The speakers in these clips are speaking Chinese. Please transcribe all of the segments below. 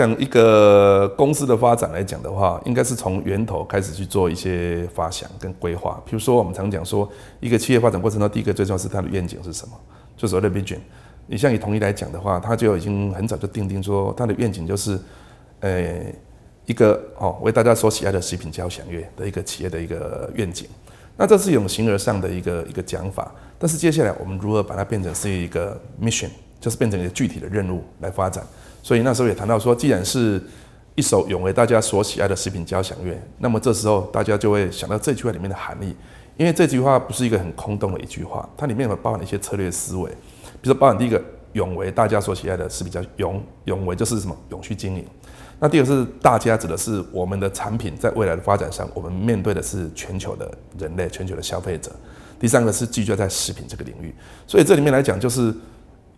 像一个公司的发展来讲的话，应该是从源头开始去做一些发想跟规划。比如说，我们常讲说，一个企业发展过程中，第一个最重要是它的愿景是什么，就是 “Vision”。你像以统一来讲的话，它就已经很早就定定说，它的愿景就是，呃，一个哦为大家所喜爱的食品交响乐的一个企业的一个愿景。那这是一种形而上的一个一个讲法，但是接下来我们如何把它变成是一个 Mission，就是变成一个具体的任务来发展。所以那时候也谈到说，既然是一首永为大家所喜爱的食品交响乐，那么这时候大家就会想到这句话里面的含义，因为这句话不是一个很空洞的一句话，它里面有包含一些策略思维。比如说，包含第一个，永为大家所喜爱的是比较永，永为就是什么，永续经营。那第二个是大家指的是我们的产品在未来的发展上，我们面对的是全球的人类、全球的消费者。第三个是聚焦在食品这个领域，所以这里面来讲就是。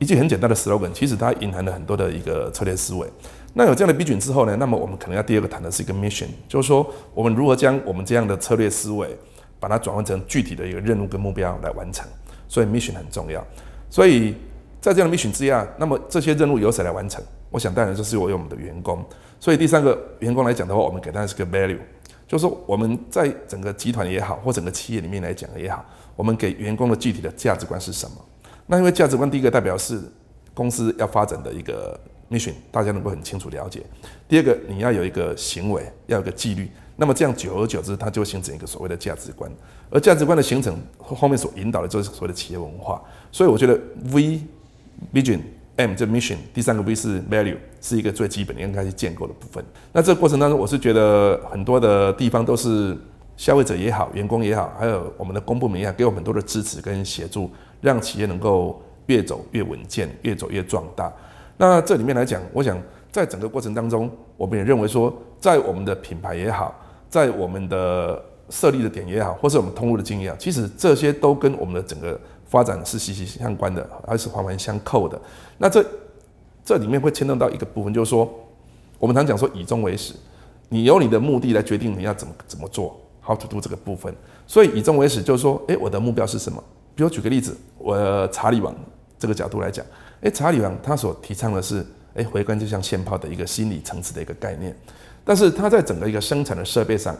一句很简单的 slogan，其实它隐含了很多的一个策略思维。那有这样的标准之后呢，那么我们可能要第二个谈的是一个 mission，就是说我们如何将我们这样的策略思维，把它转换成具体的一个任务跟目标来完成。所以 mission 很重要。所以在这样的 mission 之下，那么这些任务由谁来完成？我想当然就是我有我们的员工。所以第三个，员工来讲的话，我们给他是个 value，就是说我们在整个集团也好，或整个企业里面来讲也好，我们给员工的具体的价值观是什么？那因为价值观，第一个代表是公司要发展的一个 mission，大家能够很清楚了解。第二个，你要有一个行为，要有个纪律。那么这样久而久之，它就会形成一个所谓的价值观。而价值观的形成后面所引导的就是所谓的企业文化。所以我觉得 V vision M 这 mission 第三个 V 是 value，是一个最基本的，应该是建构的部分。那这个过程当中，我是觉得很多的地方都是消费者也好，员工也好，还有我们的公部门也好，给我们很多的支持跟协助。让企业能够越走越稳健，越走越壮大。那这里面来讲，我想在整个过程当中，我们也认为说，在我们的品牌也好，在我们的设立的点也好，或是我们通路的经验其实这些都跟我们的整个发展是息息相关的，而是环环相扣的。那这这里面会牵动到一个部分，就是说，我们常讲说以终为始，你由你的目的来决定你要怎么怎么做，how to do 这个部分。所以以终为始，就是说，诶，我的目标是什么？比如举个例子，我查理王这个角度来讲，诶，查理王他所提倡的是，诶，回甘就像现泡的一个心理层次的一个概念，但是他在整个一个生产的设备上，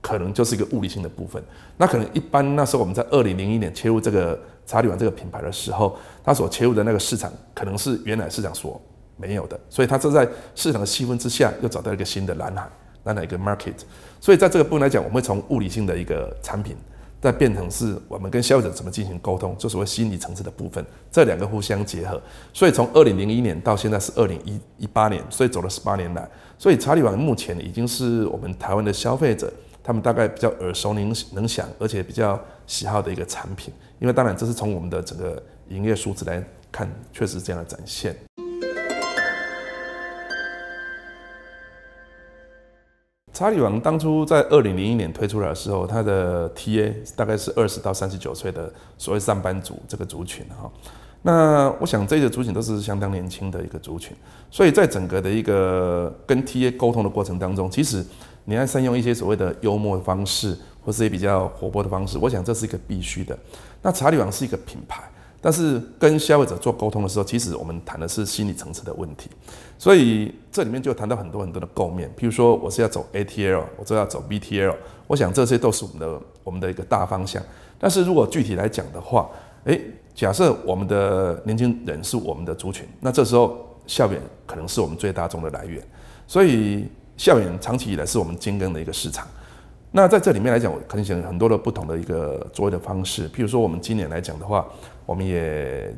可能就是一个物理性的部分。那可能一般那时候我们在二零零一年切入这个查理王这个品牌的时候，他所切入的那个市场可能是原来市场所没有的，所以他正在市场的细分之下又找到一个新的蓝海，蓝海一个 market。所以在这个部分来讲，我们会从物理性的一个产品。再变成是我们跟消费者怎么进行沟通，就是谓心理层次的部分，这两个互相结合。所以从二零零一年到现在是二零一一八年，所以走了十八年来。所以查理王目前已经是我们台湾的消费者，他们大概比较耳熟能能详，而且比较喜好的一个产品。因为当然这是从我们的整个营业数字来看，确实这样的展现。查理王当初在二零零一年推出来的时候，他的 TA 大概是二十到三十九岁的所谓上班族这个族群哈。那我想这个族群都是相当年轻的一个族群，所以在整个的一个跟 TA 沟通的过程当中，其实你要善用一些所谓的幽默的方式，或是也比较活泼的方式，我想这是一个必须的。那查理王是一个品牌。但是跟消费者做沟通的时候，其实我们谈的是心理层次的问题，所以这里面就谈到很多很多的构面。譬如说，我是要走 A T L，我这要走 B T L，我想这些都是我们的我们的一个大方向。但是如果具体来讲的话，诶，假设我们的年轻人是我们的族群，那这时候校园可能是我们最大众的来源，所以校园长期以来是我们金耕的一个市场。那在这里面来讲，我可能想很多的不同的一个作业的方式。譬如说，我们今年来讲的话。我们也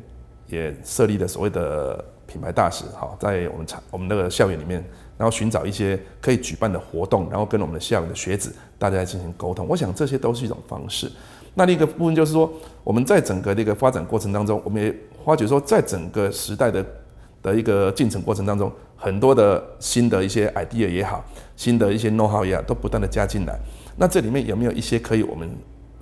也设立了所谓的品牌大使，哈，在我们厂、我们那个校园里面，然后寻找一些可以举办的活动，然后跟我们的校园的学子大家进行沟通。我想这些都是一种方式。那另一个部分就是说，我们在整个的一个发展过程当中，我们也发觉说，在整个时代的的一个进程过程当中，很多的新的一些 idea 也好，新的一些 know how 也好，都不断的加进来。那这里面有没有一些可以我们？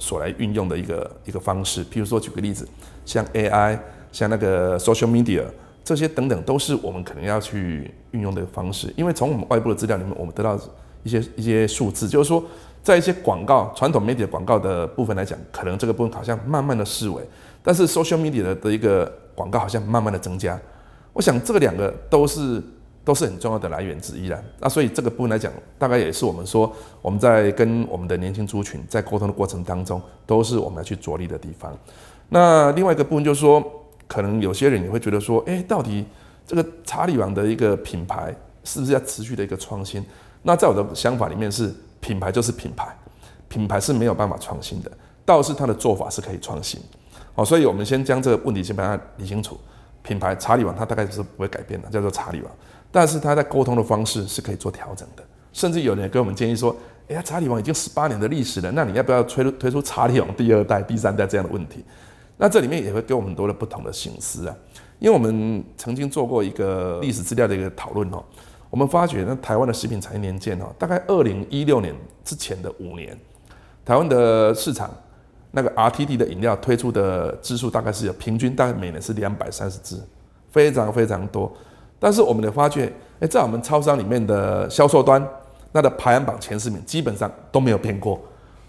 所来运用的一个一个方式，譬如说，举个例子，像 AI，像那个 social media 这些等等，都是我们可能要去运用的一个方式。因为从我们外部的资料里面，我们得到一些一些数字，就是说，在一些广告传统媒体的广告的部分来讲，可能这个部分好像慢慢的式微，但是 social media 的一个广告好像慢慢的增加。我想这两个都是。都是很重要的来源之一了。那所以这个部分来讲，大概也是我们说我们在跟我们的年轻族群在沟通的过程当中，都是我们要去着力的地方。那另外一个部分就是说，可能有些人也会觉得说，哎，到底这个查理王的一个品牌是不是要持续的一个创新？那在我的想法里面是，品牌就是品牌，品牌是没有办法创新的，倒是它的做法是可以创新。好，所以我们先将这个问题先把它理清楚。品牌查理王它大概是不会改变的，叫做查理王。但是他在沟通的方式是可以做调整的，甚至有人跟我们建议说：“哎呀，查理王已经十八年的历史了，那你要不要推推出查理王第二代、第三代这样的问题？”那这里面也会给我们多了不同的形式啊。因为我们曾经做过一个历史资料的一个讨论哦，我们发觉那台湾的食品产业年鉴哦，大概二零一六年之前的五年，台湾的市场那个 RTD 的饮料推出的支数大概是有平均大概每年是两百三十支，非常非常多。但是我们的发觉，诶，在我们超商里面的销售端，那的排行榜前十名基本上都没有变过，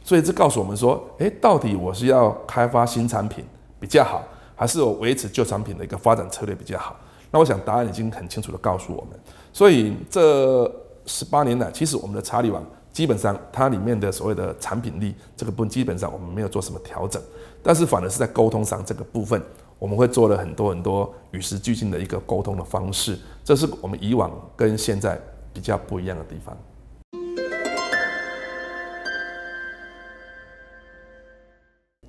所以这告诉我们说，诶，到底我是要开发新产品比较好，还是我维持旧产品的一个发展策略比较好？那我想答案已经很清楚的告诉我们。所以这十八年来，其实我们的查理网基本上它里面的所谓的产品力这个部分，基本上我们没有做什么调整，但是反而是在沟通上这个部分。我们会做了很多很多与时俱进的一个沟通的方式，这是我们以往跟现在比较不一样的地方。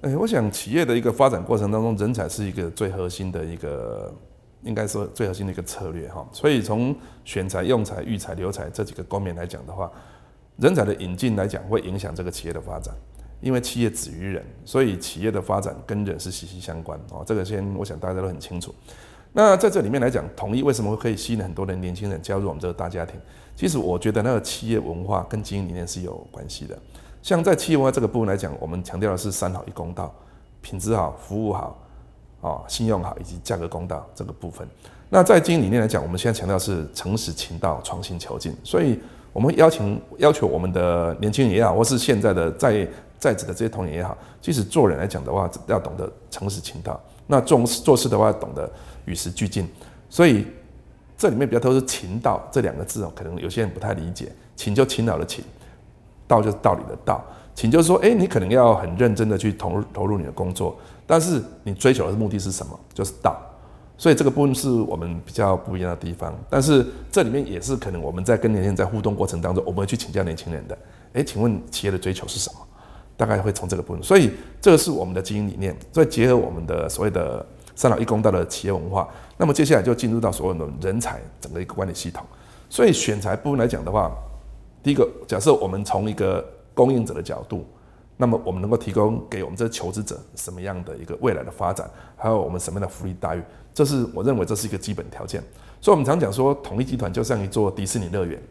哎，我想企业的一个发展过程当中，人才是一个最核心的一个，应该说最核心的一个策略哈。所以从选才、用才、育才、留才这几个方面来讲的话，人才的引进来讲，会影响这个企业的发展。因为企业止于人，所以企业的发展跟人是息息相关哦。这个先，我想大家都很清楚。那在这里面来讲，统一为什么可以吸引很多的年轻人加入我们这个大家庭？其实我觉得那个企业文化跟经营理念是有关系的。像在企业文化这个部分来讲，我们强调的是三好一公道，品质好、服务好、啊信用好以及价格公道这个部分。那在经营理念来讲，我们现在强调是诚实、勤道、创新、求进。所以，我们邀请要求我们的年轻人也好，或是现在的在在职的这些同仁也好，即使做人来讲的话，要懂得诚实勤道；那做事做事的话，懂得与时俱进。所以这里面比较都是“勤道”这两个字哦，可能有些人不太理解，“勤”就勤劳的“勤”，“道”就是道理的“道”。勤就是说，哎，你可能要很认真的去投入投入你的工作，但是你追求的目的是什么？就是道。所以这个部分是我们比较不一样的地方。但是这里面也是可能我们在跟年轻人在互动过程当中，我们会去请教年轻人的。哎，请问企业的追求是什么？大概会从这个部分，所以这个是我们的经营理念。再结合我们的所谓的“三老一公”道的企业文化，那么接下来就进入到所有的人才整个一个管理系统。所以选材部分来讲的话，第一个，假设我们从一个供应者的角度，那么我们能够提供给我们这求职者什么样的一个未来的发展，还有我们什么样的福利待遇，这是我认为这是一个基本条件。所以我们常讲说，统一集团就像一座迪士尼乐园，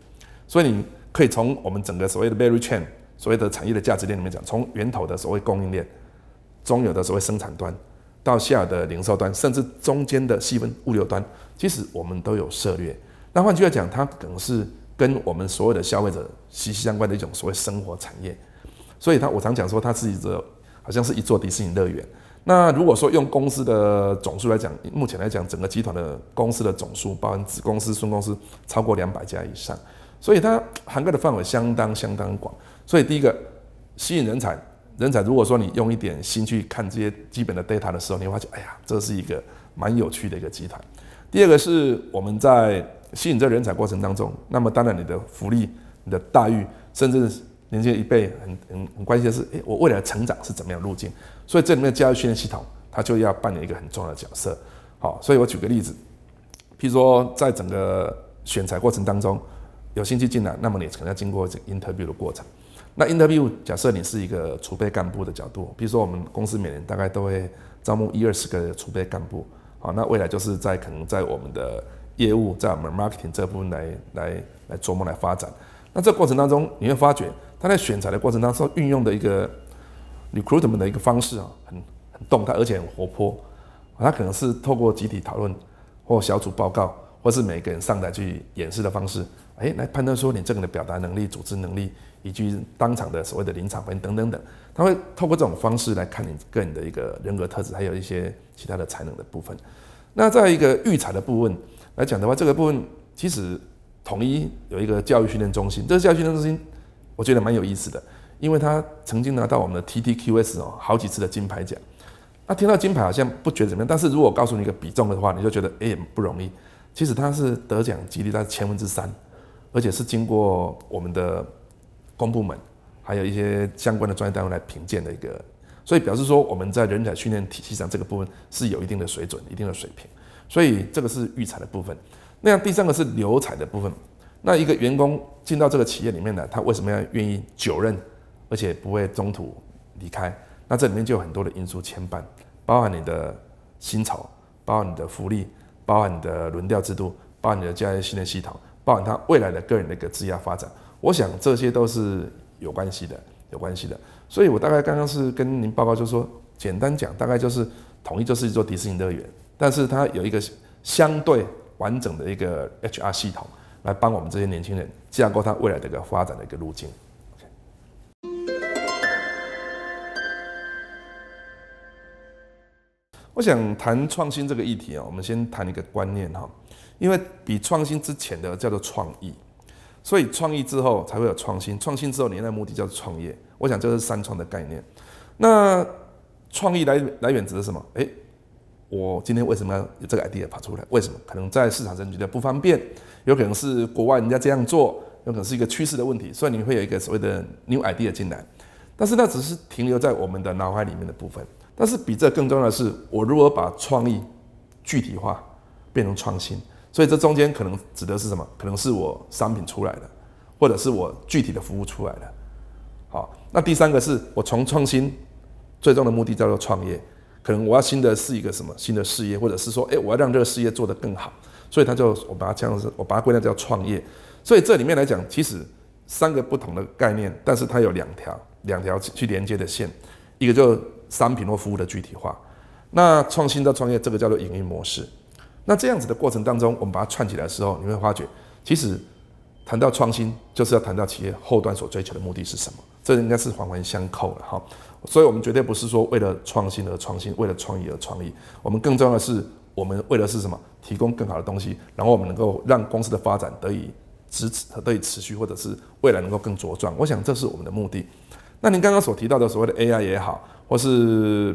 所以你可以从我们整个所谓的 “Mary Chain”。所谓的产业的价值链里面讲，从源头的所谓供应链，中游的所谓生产端，到下游的零售端，甚至中间的细分物流端，其实我们都有涉略。那换句话讲，它可能是跟我们所有的消费者息息相关的一种所谓生活产业。所以，它，我常讲说，它是一个好像是一座迪士尼乐园。那如果说用公司的总数来讲，目前来讲，整个集团的公司的总数，包含子公司、孙公司，超过两百家以上。所以它涵盖的范围相当相当广。所以第一个吸引人才，人才如果说你用一点心去看这些基本的 data 的时候，你会发现，哎呀，这是一个蛮有趣的一个集团。第二个是我们在吸引这人才过程当中，那么当然你的福利、你的待遇，甚至年轻一辈很很很关心的是，诶，我未来的成长是怎么样路径？所以这里面教育训练系统它就要扮演一个很重要的角色。好，所以我举个例子，譬如说在整个选材过程当中。有兴趣进来，那么你可能要经过 interview 的过程。那 interview 假设你是一个储备干部的角度，比如说我们公司每年大概都会招募一二十个储备干部，好，那未来就是在可能在我们的业务，在我们 marketing 这部分来来来琢磨来发展。那这过程当中你会发觉他在选材的过程当中运用的一个 recruitment 的一个方式啊，很很动态，而且很活泼。他可能是透过集体讨论或小组报告，或是每个人上台去演示的方式。哎，来判断说你这个的表达能力、组织能力以及当场的所谓的临场反应等等等，他会透过这种方式来看你个人的一个人格特质，还有一些其他的才能的部分。那在一个育才的部分来讲的话，这个部分其实统一有一个教育训练中心。这个教育训练中心我觉得蛮有意思的，因为他曾经拿到我们的 T T Q S 哦好几次的金牌奖。那听到金牌好像不觉得怎么样，但是如果告诉你一个比重的话，你就觉得哎不容易。其实他是得奖几率在千分之三。而且是经过我们的公部门，还有一些相关的专业单位来评鉴的一个，所以表示说我们在人才训练体系上这个部分是有一定的水准、一定的水平，所以这个是育才的部分。那第三个是留才的部分。那一个员工进到这个企业里面呢，他为什么要愿意久任，而且不会中途离开？那这里面就有很多的因素牵绊，包含你的薪酬，包含你的福利，包含你的轮调制度，包含你的教业训练系统。包含他未来的个人的一个质押发展，我想这些都是有关系的，有关系的。所以，我大概刚刚是跟您报告，就是说，简单讲，大概就是统一就是一座迪士尼乐园，但是它有一个相对完整的一个 HR 系统来帮我们这些年轻人架构他未来的一个发展的一个路径。我想谈创新这个议题啊，我们先谈一个观念哈。因为比创新之前的叫做创意，所以创意之后才会有创新，创新之后你的目的叫做创业。我想这是三创的概念。那创意来来源指的是什么？诶，我今天为什么有这个 idea 跑出来？为什么？可能在市场你觉得不方便，有可能是国外人家这样做，有可能是一个趋势的问题，所以你会有一个所谓的 new idea 进来。但是那只是停留在我们的脑海里面的部分。但是比这更重要的是，我如何把创意具体化，变成创新。所以这中间可能指的是什么？可能是我商品出来的，或者是我具体的服务出来的。好，那第三个是我从创新最终的目的叫做创业。可能我要新的是一个什么新的事业，或者是说，诶，我要让这个事业做得更好。所以他就我把它这样子，我把它归纳叫创业。所以这里面来讲，其实三个不同的概念，但是它有两条两条去连接的线，一个就商品或服务的具体化，那创新到创业，这个叫做营运模式。那这样子的过程当中，我们把它串起来的时候，你会发觉，其实谈到创新，就是要谈到企业后端所追求的目的是什么，这应该是环环相扣的哈。所以，我们绝对不是说为了创新而创新，为了创意而创意。我们更重要的是，我们为了是什么？提供更好的东西，然后我们能够让公司的发展得以支持得以持续，或者是未来能够更茁壮。我想，这是我们的目的。那您刚刚所提到的所谓的 AI 也好，或是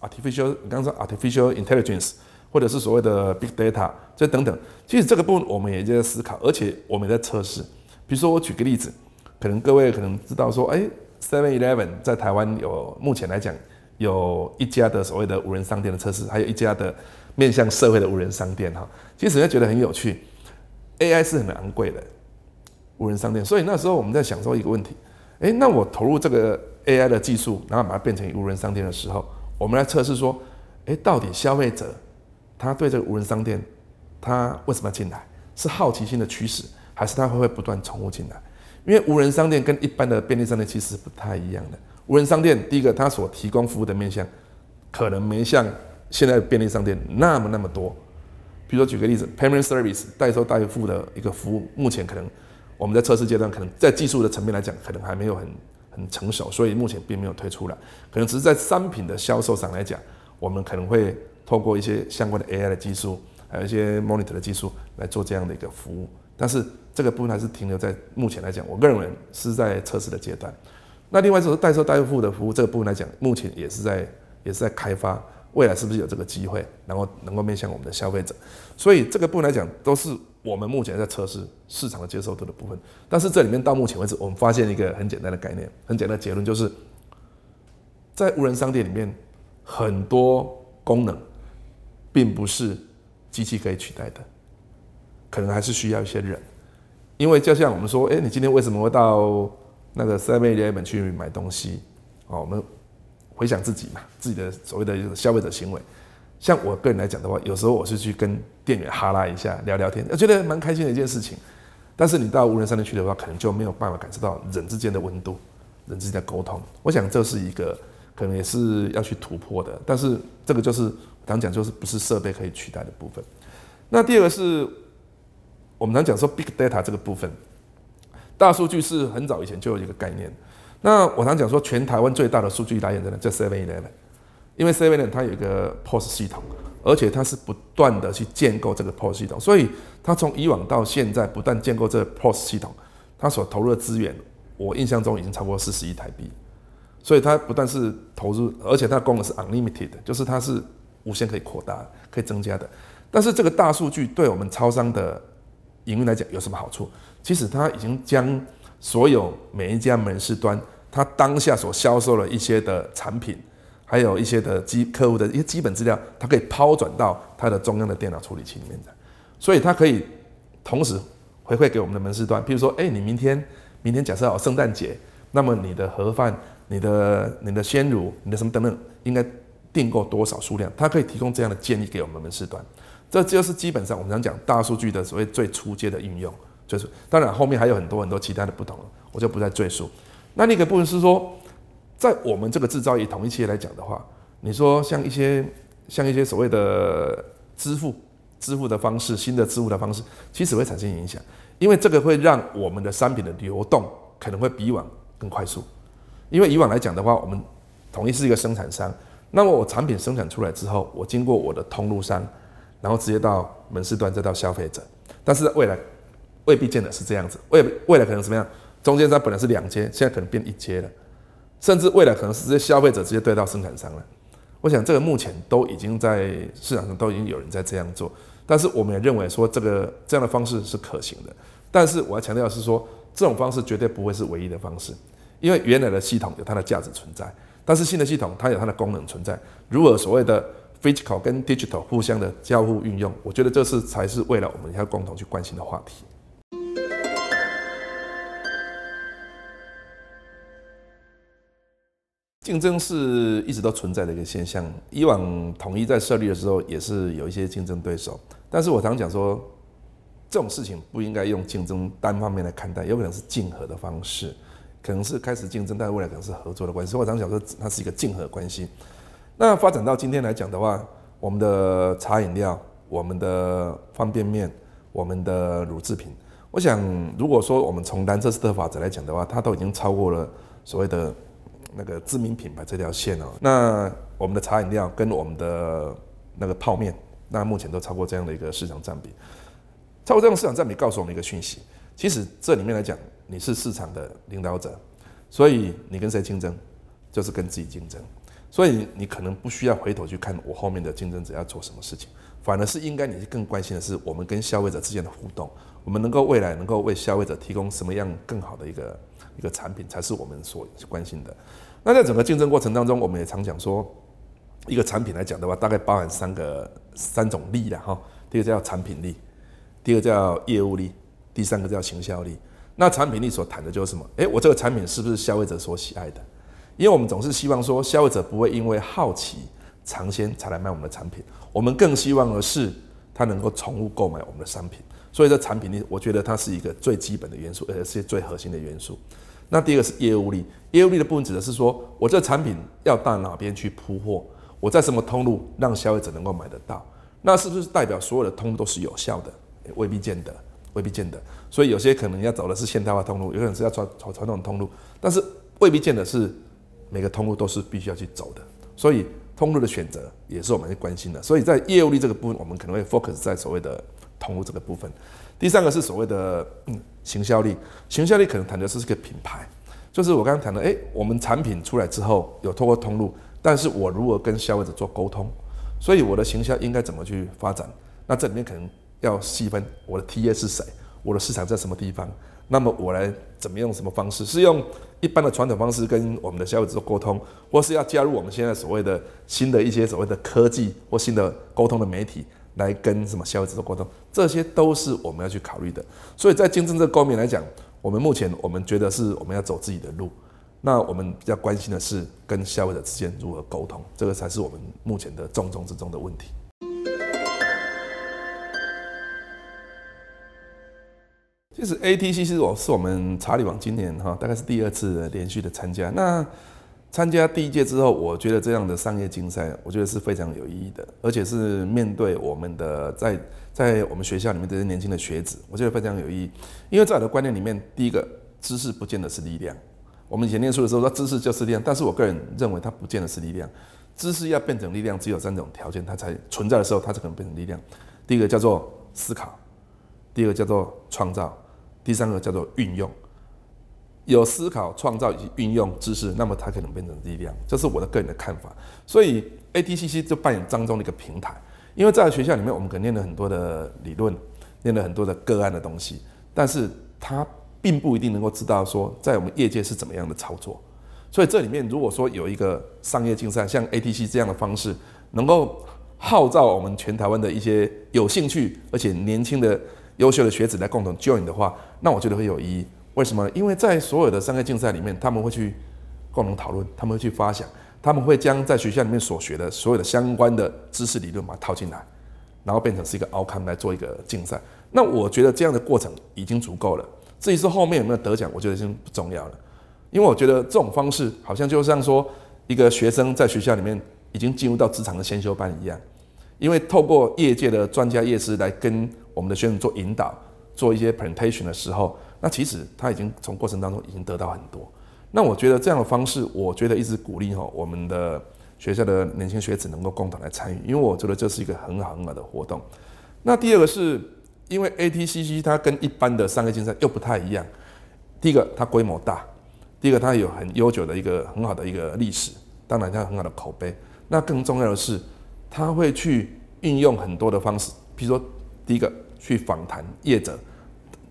artificial，你刚刚说 artificial intelligence。或者是所谓的 big data，这等等，其实这个部分我们也在思考，而且我们也在测试。比如说，我举个例子，可能各位可能知道说，哎，Seven Eleven 在台湾有目前来讲有一家的所谓的无人商店的测试，还有一家的面向社会的无人商店哈。其实人家觉得很有趣，AI 是很昂贵的无人商店，所以那时候我们在想说一个问题，哎，那我投入这个 AI 的技术，然后把它变成无人商店的时候，我们来测试说，哎，到底消费者？他对这个无人商店，他为什么要进来？是好奇心的驱使，还是他会会不断重复进来？因为无人商店跟一般的便利商店其实不太一样的。无人商店，第一个，它所提供服务的面向，可能没像现在便利商店那么那么多。比如说，举个例子，payment service 代收代付的一个服务，目前可能我们在测试阶段，可能在技术的层面来讲，可能还没有很很成熟，所以目前并没有推出来。可能只是在商品的销售上来讲，我们可能会。透过一些相关的 AI 的技术，还有一些 monitor 的技术来做这样的一个服务，但是这个部分还是停留在目前来讲，我个人认为是在测试的阶段。那另外就是代收代付的服务，这个部分来讲，目前也是在也是在开发，未来是不是有这个机会，然后能够面向我们的消费者？所以这个部分来讲，都是我们目前在测试市场的接受度的部分。但是这里面到目前为止，我们发现一个很简单的概念，很简单的结论就是，在无人商店里面，很多功能。并不是机器可以取代的，可能还是需要一些人，因为就像我们说，哎，你今天为什么会到那个 Seven Eleven 去买东西？哦，我们回想自己嘛，自己的所谓的消费者行为。像我个人来讲的话，有时候我是去跟店员哈拉一下，聊聊天，我觉得蛮开心的一件事情。但是你到无人商店去的话，可能就没有办法感受到人之间的温度，人之间的沟通。我想这是一个可能也是要去突破的，但是这个就是。常讲就是不是设备可以取代的部分。那第二个是我们常讲说 Big Data 这个部分，大数据是很早以前就有一个概念。那我常讲说全台湾最大的数据来源在哪？叫 Seven Eleven，因为 Seven Eleven 它有一个 POS 系统，而且它是不断的去建构这个 POS 系统，所以它从以往到现在不断建构这个 POS 系统，它所投入的资源，我印象中已经超过四十亿台币。所以它不但是投入，而且它的能是 Unlimited，就是它是。无限可以扩大，可以增加的。但是这个大数据对我们超商的营运来讲有什么好处？其实它已经将所有每一家门市端，它当下所销售了一些的产品，还有一些的基客户的一些基本资料，它可以抛转到它的中央的电脑处理器里面的。所以它可以同时回馈给我们的门市端，譬如说，哎，你明天，明天假设好圣诞节，那么你的盒饭、你的、你的鲜乳、你的什么等等，应该。订购多少数量，它可以提供这样的建议给我们门市端，这就是基本上我们常讲大数据的所谓最初阶的应用，就是当然后面还有很多很多其他的不同，我就不再赘述。那另一个部分是说，在我们这个制造业同一企业来讲的话，你说像一些像一些所谓的支付支付的方式，新的支付的方式，其实会产生影响，因为这个会让我们的商品的流动可能会比以往更快速，因为以往来讲的话，我们统一是一个生产商。那么我产品生产出来之后，我经过我的通路商，然后直接到门市端，再到消费者。但是未来未必见得是这样子，未未来可能怎么样？中间商本来是两阶，现在可能变一阶了，甚至未来可能是这些消费者直接对到生产商了。我想这个目前都已经在市场上都已经有人在这样做，但是我们也认为说这个这样的方式是可行的。但是我要强调的是说，这种方式绝对不会是唯一的方式，因为原来的系统有它的价值存在。但是新的系统它有它的功能存在，如何所谓的 physical 跟 digital 互相的交互运用，我觉得这是才是为了我们要共同去关心的话题。竞争是一直都存在的一个现象，以往统一在设立的时候也是有一些竞争对手，但是我常讲说，这种事情不应该用竞争单方面来看待，有可能是竞合的方式。可能是开始竞争，但未来可能是合作的关系。或者，咱常讲说，它是一个竞合关系。那发展到今天来讲的话，我们的茶饮料、我们的方便面、我们的乳制品，我想，如果说我们从兰彻斯特法则来讲的话，它都已经超过了所谓的那个知名品牌这条线哦。那我们的茶饮料跟我们的那个泡面，那目前都超过这样的一个市场占比。超过这种市场占比，告诉我们一个讯息，其实这里面来讲。你是市场的领导者，所以你跟谁竞争，就是跟自己竞争。所以你可能不需要回头去看我后面的竞争者要做什么事情，反而是应该你更关心的是我们跟消费者之间的互动。我们能够未来能够为消费者提供什么样更好的一个一个产品，才是我们所关心的。那在整个竞争过程当中，我们也常讲说，一个产品来讲的话，大概包含三个三种力的哈。第一个叫产品力，第二个叫业务力，第三个叫行销力。那产品力所谈的就是什么？诶，我这个产品是不是消费者所喜爱的？因为我们总是希望说，消费者不会因为好奇、尝鲜才来买我们的产品，我们更希望的是他能够重复购买我们的商品。所以，这产品力，我觉得它是一个最基本的元素，而且是最核心的元素。那第二个是业务力，业务力的部分指的是说，我这产品要到哪边去铺货，我在什么通路让消费者能够买得到？那是不是代表所有的通都是有效的？未必见得。未必见得，所以有些可能要走的是现代化通路，有可能是要传传传统通路，但是未必见得是每个通路都是必须要去走的，所以通路的选择也是我们关心的。所以在业务力这个部分，我们可能会 focus 在所谓的通路这个部分。第三个是所谓的行销力，行销力可能谈的是这个品牌，就是我刚刚谈的，诶，我们产品出来之后有透过通路，但是我如何跟消费者做沟通，所以我的行销应该怎么去发展？那这里面可能。要细分我的 T 业是谁，我的市场在什么地方，那么我来怎么用什么方式？是用一般的传统方式跟我们的消费者沟通，或是要加入我们现在所谓的新的一些所谓的科技或新的沟通的媒体来跟什么消费者沟通？这些都是我们要去考虑的。所以在竞争这方面来讲，我们目前我们觉得是我们要走自己的路。那我们比较关心的是跟消费者之间如何沟通，这个才是我们目前的重中之重的问题。就是 A T C 是我，是我们查理网今年哈，大概是第二次连续的参加。那参加第一届之后，我觉得这样的商业竞赛，我觉得是非常有意义的，而且是面对我们的在在我们学校里面这些年轻的学子，我觉得非常有意义。因为在我的观念里面，第一个，知识不见得是力量。我们以前念书的时候说知识就是力量，但是我个人认为它不见得是力量。知识要变成力量，只有三种条件，它才存在的时候，它才可能变成力量。第一个叫做思考，第二个叫做创造。第三个叫做运用，有思考、创造以及运用知识，那么它可能变成力量。这是我的个人的看法。所以，ATCC 就扮演当中的一个平台。因为在学校里面，我们可能念了很多的理论，念了很多的个案的东西，但是它并不一定能够知道说，在我们业界是怎么样的操作。所以，这里面如果说有一个商业竞赛，像 ATC 这样的方式，能够号召我们全台湾的一些有兴趣而且年轻的。优秀的学子来共同交你的话，那我觉得会有意义。为什么？因为在所有的商业竞赛里面，他们会去共同讨论，他们会去发想，他们会将在学校里面所学的所有的相关的知识理论把它套进来，然后变成是一个 outcome 来做一个竞赛。那我觉得这样的过程已经足够了。至于说后面有没有得奖，我觉得已经不重要了，因为我觉得这种方式好像就像说一个学生在学校里面已经进入到职场的先修班一样，因为透过业界的专家业师来跟。我们的学生做引导，做一些 presentation 的时候，那其实他已经从过程当中已经得到很多。那我觉得这样的方式，我觉得一直鼓励哈我们的学校的年轻学子能够共同来参与，因为我觉得这是一个很好很好的活动。那第二个是因为 ATCC 它跟一般的商业竞赛又不太一样。第一个它规模大，第一个它有很悠久的一个很好的一个历史，当然它有很好的口碑。那更重要的是，它会去运用很多的方式，比如说。第一个去访谈业者，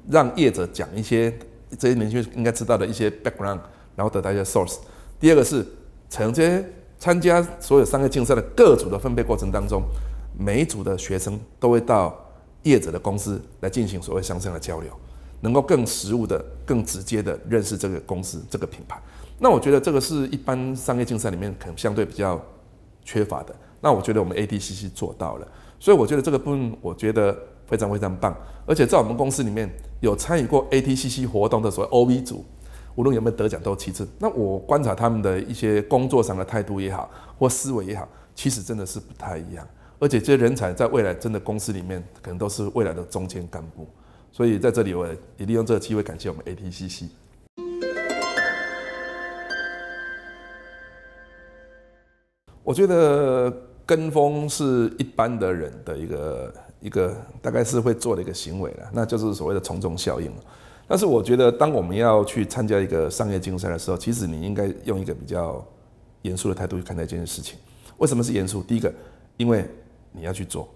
让业者讲一些这些年轻人应该知道的一些 background，然后得到一些 source。第二个是承接参加所有商业竞赛的各组的分配过程当中，每一组的学生都会到业者的公司来进行所谓相向的交流，能够更实物的、更直接的认识这个公司、这个品牌。那我觉得这个是一般商业竞赛里面可能相对比较缺乏的。那我觉得我们 ADCC 做到了。所以我觉得这个部分，我觉得非常非常棒。而且在我们公司里面有参与过 ATCC 活动的所谓 O V 组，无论有没有得奖都其次。那我观察他们的一些工作上的态度也好，或思维也好，其实真的是不太一样。而且这些人才在未来真的公司里面可能都是未来的中坚干部。所以在这里我也利用这个机会感谢我们 ATCC。我觉得。跟风是一般的人的一个一个大概是会做的一个行为了，那就是所谓的从众效应了。但是我觉得，当我们要去参加一个商业竞赛的时候，其实你应该用一个比较严肃的态度去看待这件事情。为什么是严肃？第一个，因为你要去做，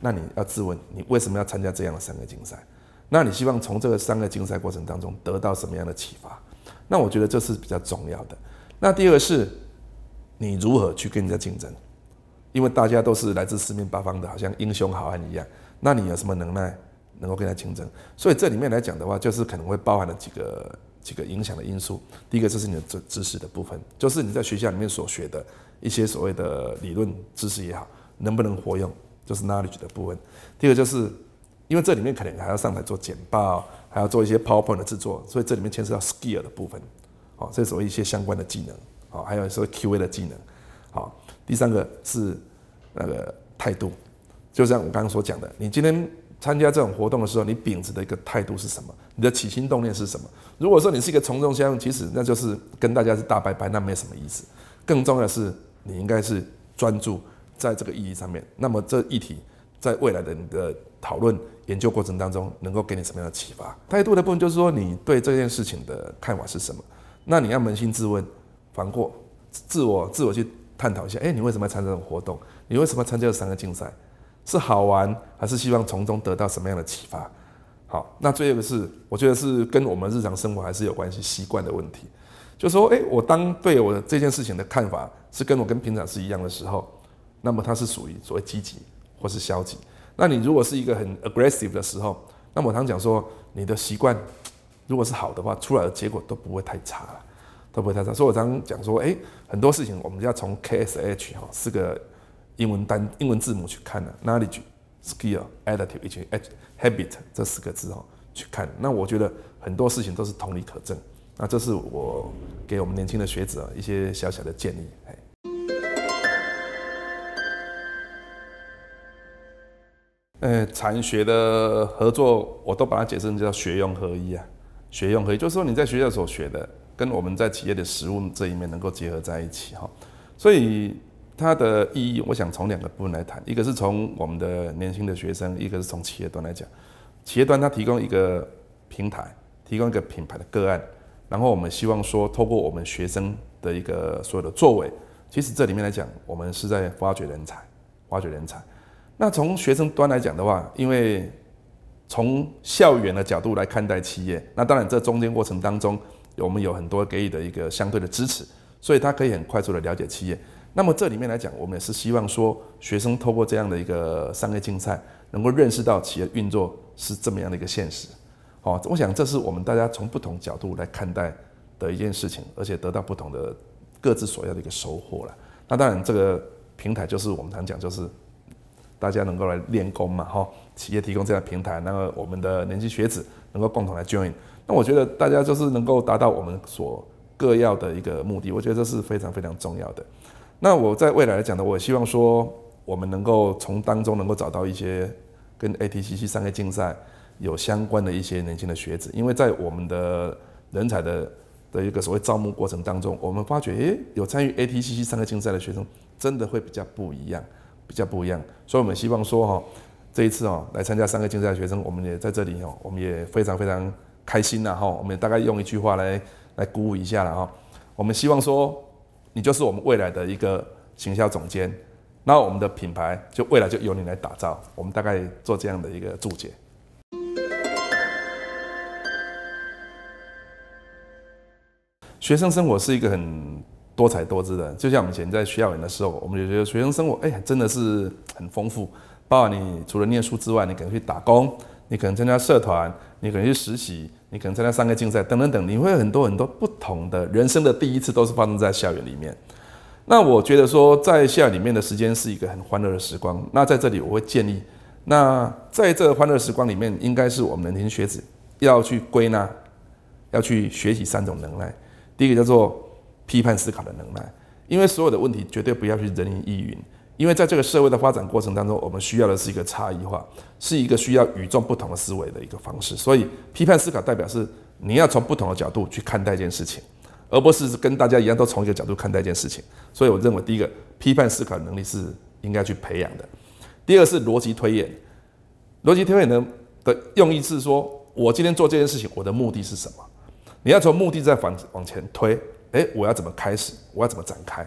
那你要质问你为什么要参加这样的三个竞赛？那你希望从这个三个竞赛过程当中得到什么样的启发？那我觉得这是比较重要的。那第二个是，你如何去跟人家竞争？因为大家都是来自四面八方的，好像英雄好汉一样。那你有什么能耐能够跟他竞争？所以这里面来讲的话，就是可能会包含了几个几个影响的因素。第一个就是你的知知识的部分，就是你在学校里面所学的一些所谓的理论知识也好，能不能活用，就是 knowledge 的部分。第二个就是因为这里面可能还要上台做简报，还要做一些 PowerPoint 的制作，所以这里面牵涉到 skill 的部分。哦，这所谓一些相关的技能，哦，还有说 Q&A 的技能，好。第三个是那个态度，就像我刚刚所讲的，你今天参加这种活动的时候，你秉持的一个态度是什么？你的起心动念是什么？如果说你是一个从众生，其实那就是跟大家是大拜拜，那没什么意思。更重要的是，你应该是专注在这个议题上面。那么这议题在未来的你的讨论、研究过程当中，能够给你什么样的启发？态度的部分就是说，你对这件事情的看法是什么？那你要扪心自问、反过自我、自我去。探讨一下，哎，你为什么要参加这种活动？你为什么参加这三个竞赛？是好玩，还是希望从中得到什么样的启发？好，那最后一个是，我觉得是跟我们日常生活还是有关系，习惯的问题。就说，哎，我当对我这件事情的看法是跟我跟平常是一样的时候，那么它是属于所谓积极或是消极。那你如果是一个很 aggressive 的时候，那么常常讲说，你的习惯如果是好的话，出来的结果都不会太差了。都不会太差，所以我刚刚讲说，哎，很多事情我们要从 K S H 哈四个英文单英文字母去看的，Knowledge, Skill, Attitude 以及 H Habit 这四个字哦去看。那我觉得很多事情都是同理可证。那这是我给我们年轻的学子一些小小的建议。诶，产学的合作，我都把它解释成叫学用合一啊，学用合一，就是说你在学校所学的。跟我们在企业的实务这一面能够结合在一起哈，所以它的意义，我想从两个部分来谈，一个是从我们的年轻的学生，一个是从企业端来讲。企业端它提供一个平台，提供一个品牌的个案，然后我们希望说，透过我们学生的一个所有的作为，其实这里面来讲，我们是在挖掘人才，挖掘人才。那从学生端来讲的话，因为从校园的角度来看待企业，那当然这中间过程当中。我们有很多给予的一个相对的支持，所以他可以很快速的了解企业。那么这里面来讲，我们也是希望说，学生透过这样的一个商业竞赛，能够认识到企业运作是这么样的一个现实。好，我想这是我们大家从不同角度来看待的一件事情，而且得到不同的各自所要的一个收获了。那当然，这个平台就是我们常讲，就是大家能够来练功嘛，哈。企业提供这样平台，那么我们的年轻学子能够共同来 join。那我觉得大家就是能够达到我们所各要的一个目的，我觉得这是非常非常重要的。那我在未来来讲呢，我希望说我们能够从当中能够找到一些跟 ATCC 三个竞赛有相关的一些年轻的学子，因为在我们的人才的的一个所谓招募过程当中，我们发觉诶有参与 ATCC 三个竞赛的学生真的会比较不一样，比较不一样。所以，我们希望说哈，这一次哦来参加三个竞赛的学生，我们也在这里哦，我们也非常非常。开心了哈，我们大概用一句话来来鼓舞一下了哈。我们希望说，你就是我们未来的一个行销总监，那我们的品牌就未来就由你来打造。我们大概做这样的一个注解。学生生活是一个很多彩多姿的，就像我以前在校园的时候，我们就觉得学生生活哎真的是很丰富，包括你除了念书之外，你可能去打工。你可能参加社团，你可能去实习，你可能参加三个竞赛，等等等，你会有很多很多不同的人生的第一次都是发生在校园里面。那我觉得说，在校园里面的时间是一个很欢乐的时光。那在这里，我会建议，那在这欢乐时光里面，应该是我们年轻学子要去归纳，要去学习三种能耐。第一个叫做批判思考的能耐，因为所有的问题绝对不要去人云亦云。因为在这个社会的发展过程当中，我们需要的是一个差异化，是一个需要与众不同的思维的一个方式。所以，批判思考代表是你要从不同的角度去看待一件事情，而不是跟大家一样都从一个角度看待一件事情。所以，我认为第一个批判思考能力是应该去培养的。第二是逻辑推演，逻辑推演的的用意是说，我今天做这件事情，我的目的是什么？你要从目的再往往前推，诶，我要怎么开始？我要怎么展开？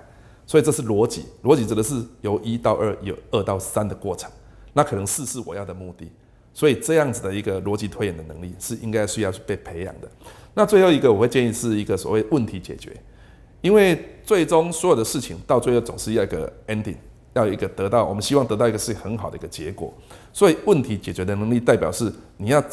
所以这是逻辑，逻辑指的是由一到二，由二到三的过程。那可能四是我要的目的，所以这样子的一个逻辑推演的能力是应该需要去被培养的。那最后一个我会建议是一个所谓问题解决，因为最终所有的事情到最后总是要一个 ending，要一个得到，我们希望得到一个是很好的一个结果。所以问题解决的能力代表是你要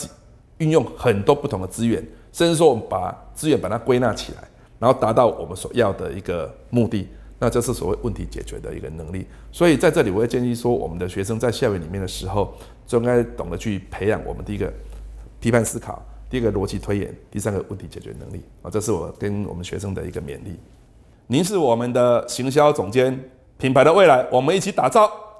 运用很多不同的资源，甚至说我们把资源把它归纳起来，然后达到我们所要的一个目的。那这是所谓问题解决的一个能力，所以在这里，我会建议说，我们的学生在校园里面的时候，就应该懂得去培养我们第一个批判思考，第一个逻辑推演，第三个问题解决能力啊，这是我跟我们学生的一个勉励。您是我们的行销总监，品牌的未来，我们一起打造。